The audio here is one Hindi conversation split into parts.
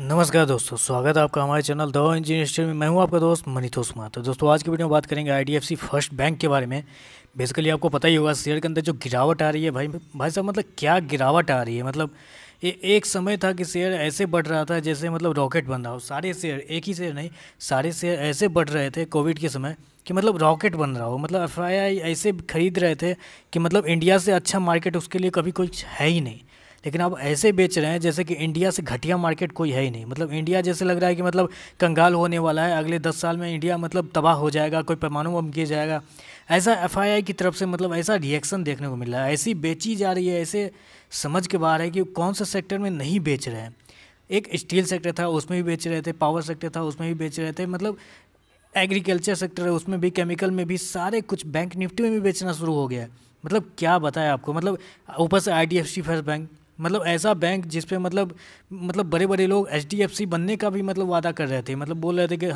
नमस्कार दोस्तों स्वागत है आपका हमारे चैनल दवा इंजीनियर में मैं हूं आपका दोस्त मनीतोष कुमार तो दोस्तों आज की वीडियो में बात करेंगे आईडीएफसी फर्स्ट बैंक के बारे में बेसिकली आपको पता ही होगा शेयर के अंदर जो गिरावट आ रही है भाई भाई साहब मतलब क्या गिरावट आ रही है मतलब ये एक समय था कि शेयर ऐसे बढ़ रहा था जैसे मतलब रॉकेट बन रहा हो सारे शेयर एक ही शेयर नहीं सारे शेयर ऐसे बढ़ रहे थे कोविड के समय कि मतलब रॉकेट बन रहा हो मतलब एफ ऐसे खरीद रहे थे कि मतलब इंडिया से अच्छा मार्केट उसके लिए कभी कोई है ही नहीं लेकिन अब ऐसे बेच रहे हैं जैसे कि इंडिया से घटिया मार्केट कोई है ही नहीं मतलब इंडिया जैसे लग रहा है कि मतलब कंगाल होने वाला है अगले दस साल में इंडिया मतलब तबाह हो जाएगा कोई पैमानों बम किया जाएगा ऐसा एफ की तरफ से मतलब ऐसा रिएक्शन देखने को मिल रहा है ऐसी बेची जा रही है ऐसे समझ के बाहर है कि कौन से सेक्टर में नहीं बेच रहे हैं एक स्टील सेक्टर था उसमें भी बेच रहे थे पावर सेक्टर था उसमें भी बेच रहे थे मतलब एग्रीकल्चर सेक्टर है उसमें भी केमिकल में भी सारे कुछ बैंक निफ्टी में भी बेचना शुरू हो गया है मतलब क्या बताया आपको मतलब ऊपर से I D F C first bank मतलब ऐसा बैंक जिस पे मतलब मतलब बड़े बड़े लोग एच बनने का भी मतलब वादा कर रहे थे मतलब बोल रहे थे कि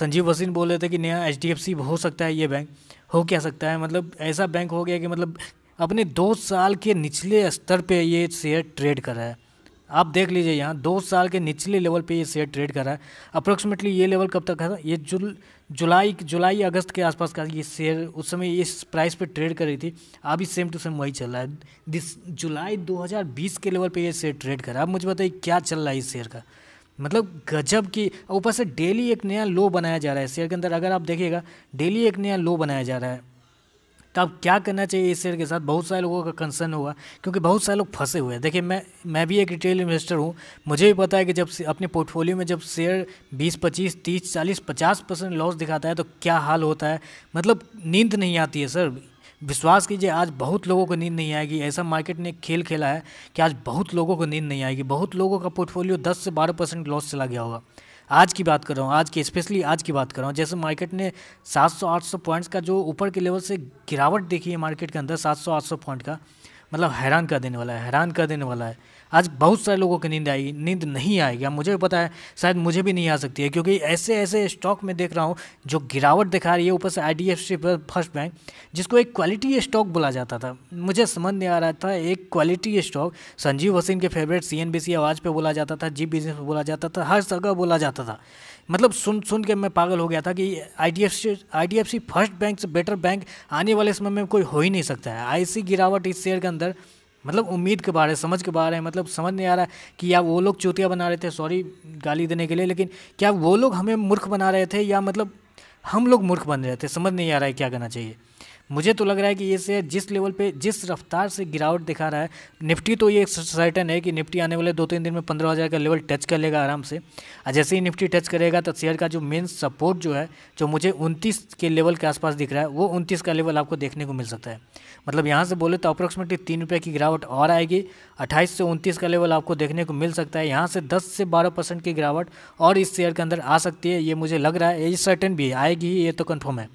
संजीव हसीन बोल रहे थे कि नया एच हो सकता है ये बैंक हो क्या सकता है मतलब ऐसा बैंक हो गया कि मतलब अपने दो साल के निचले स्तर पे ये शेयर ट्रेड कर रहा है आप देख लीजिए यहाँ दो साल के निचले लेवल पे ये शेयर ट्रेड कर रहा है अप्रोक्सीमेटली ये लेवल कब तक है ये जुल जुलाई जुलाई अगस्त के आसपास का ये शेयर उस समय इस प्राइस पे ट्रेड कर रही थी अभी सेम टू सेम वही चल रहा है दिस जुलाई 2020 के लेवल पे ये शेयर ट्रेड कर रहा है अब मुझे बताइए क्या चल रहा है इस शेयर का मतलब गजब की ऊपर से डेली एक नया लो बनाया जा रहा है शेयर के अंदर अगर आप देखिएगा डेली एक नया लो बनाया जा रहा है तो अब क्या करना चाहिए इस शेयर के साथ बहुत सारे लोगों का कंसर्न होगा क्योंकि बहुत सारे लोग फंसे हुए हैं देखिए मैं मैं भी एक रिटेल इन्वेस्टर हूँ मुझे भी पता है कि जब अपने पोर्टफोलियो में जब शेयर बीस पच्चीस तीस चालीस पचास परसेंट लॉस दिखाता है तो क्या हाल होता है मतलब नींद नहीं आती है सर विश्वास कीजिए आज बहुत लोगों को नींद नहीं आएगी ऐसा मार्केट ने खेल खेला है कि आज बहुत लोगों को नींद नहीं आएगी बहुत लोगों का पोर्टफोलियो 10 से 12 परसेंट लॉस चला गया होगा आज की बात कर रहा हूँ आज की स्पेशली आज की बात कर रहा हूँ जैसे मार्केट ने 700-800 पॉइंट्स का जो ऊपर के लेवल से गिरावट देखी है मार्केट के अंदर 700-800 पॉइंट का मतलब हैरान कर देने वाला है हैरान कर देने वाला है आज बहुत सारे लोगों की नींद आएगी नींद नहीं आएगी मुझे भी पता है शायद मुझे भी नहीं आ सकती है क्योंकि ऐसे ऐसे स्टॉक में देख रहा हूँ जो गिरावट दिखा रही है ऊपर से आई डी एफ पर फर्स्ट बैंक जिसको एक क्वालिटी स्टॉक बोला जाता था मुझे समझ नहीं आ रहा था एक क्वालिटी स्टॉक संजीव हसीन के favourite C N B C Awaaz पर बोला जाता था जी बिजनेस पर बोला जाता था हर जगह बोला जाता था मतलब सुन सुन के मैं पागल हो गया था कि I D F F C C I first bank से बेटर बैंक आने वाले समय में कोई हो ही नहीं सकता है आई गिरावट इस शेयर के अंदर मतलब उम्मीद के बारे समझ के बारे में मतलब समझ नहीं आ रहा है कि या वो लोग चोतियाँ बना रहे थे सॉरी गाली देने के लिए लेकिन क्या वो लोग हमें मूर्ख बना रहे थे या मतलब हम लोग मूर्ख बन रहे थे समझ नहीं आ रहा है क्या करना चाहिए मुझे तो लग रहा है कि ये शेयर जिस लेवल पे जिस रफ्तार से गिरावट दिखा रहा है निफ्टी तो ये सर्टन है कि निफ्टी आने वाले दो तीन दिन में पंद्रह हज़ार का लेवल टच कर लेगा आराम से और जैसे ही निफ्टी टच करेगा तो शेयर का जो मेन सपोर्ट जो है जो मुझे उनतीस के लेवल के आसपास दिख रहा है वो उनतीस का लेवल आपको देखने को मिल सकता है मतलब यहाँ से बोले तो अप्रोक्सीमेटली तीन रुपये की गिरावट और आएगी अट्ठाईस से उनतीस का लेवल आपको देखने को मिल सकता है यहाँ से दस से बारह परसेंट की गिरावट और इस शेयर के अंदर आ सकती है ये मुझे लग रहा है ये सर्टन भी आएगी ये तो कन्फर्म है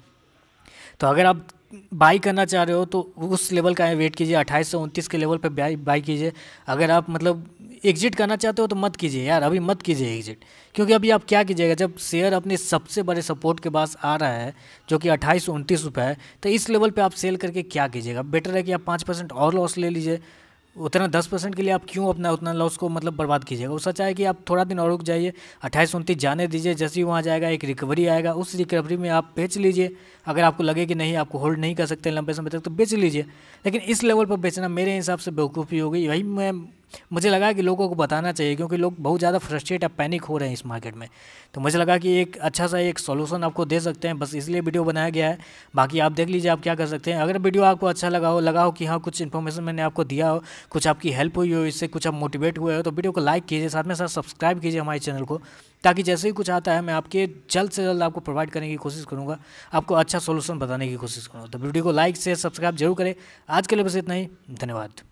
तो अगर आप बाई करना चाह रहे हो तो उस लेवल का वेट कीजिए अट्ठाईस सौ उनतीस के लेवल पे बाई बाई कीजिए अगर आप मतलब एग्जिट करना चाहते हो तो मत कीजिए यार अभी मत कीजिए एग्जिट क्योंकि अभी आप क्या कीजिएगा जब शेयर अपने सबसे बड़े सपोर्ट के पास आ रहा है जो कि अट्ठाईस सौ उनतीस रुपये है तो इस लेवल पर आप सेल करके क्या कीजिएगा बेटर है कि आप पाँच परसेंट और लॉस ले लीजिए उतना दस परसेंट के लिए आप क्यों अपना उतना लॉस को मतलब बर्बाद कीजिएगा वो सच है कि आप थोड़ा दिन और रुक जाइए अट्ठाईस उनतीस जाने दीजिए जैसे ही वहाँ जाएगा एक रिकवरी आएगा उस रिकवरी में आप बेच लीजिए अगर आपको लगे कि नहीं आपको होल्ड नहीं कर सकते लंबे समय तक तो बेच लीजिए लेकिन इस लेवल पर बेचना मेरे हिसाब से बेवकूफ़ी होगी यही मैं मुझे लगा कि लोगों को बताना चाहिए क्योंकि लोग बहुत ज़्यादा फ्रस्ट्रेट और पैनिक हो रहे हैं इस मार्केट में तो मुझे लगा कि एक अच्छा सा एक सोल्यूशन आपको दे सकते हैं बस इसलिए वीडियो बनाया गया है बाकी आप देख लीजिए आप क्या कर सकते हैं अगर वीडियो आपको अच्छा लगा हो लगा हो कि हाँ कुछ इन्फॉर्मेशन मैंने आपको दिया हो कुछ आपकी हेल्प हुई हो इससे कुछ आप मोटिवेट हुए हो तो वीडियो को लाइक कीजिए साथ में साथ सब्सक्राइब कीजिए हमारे चैनल को ताकि जैसे ही कुछ आता है मैं आपके जल्द से जल्द आपको प्रोवाइड करने की कोशिश करूँगा आपको अच्छा सोल्यूशन बताने की कोशिश करूँगा तो वीडियो को लाइक शेयर सब्सक्राइब जरूर करें आज के लिए बस इतना ही धन्यवाद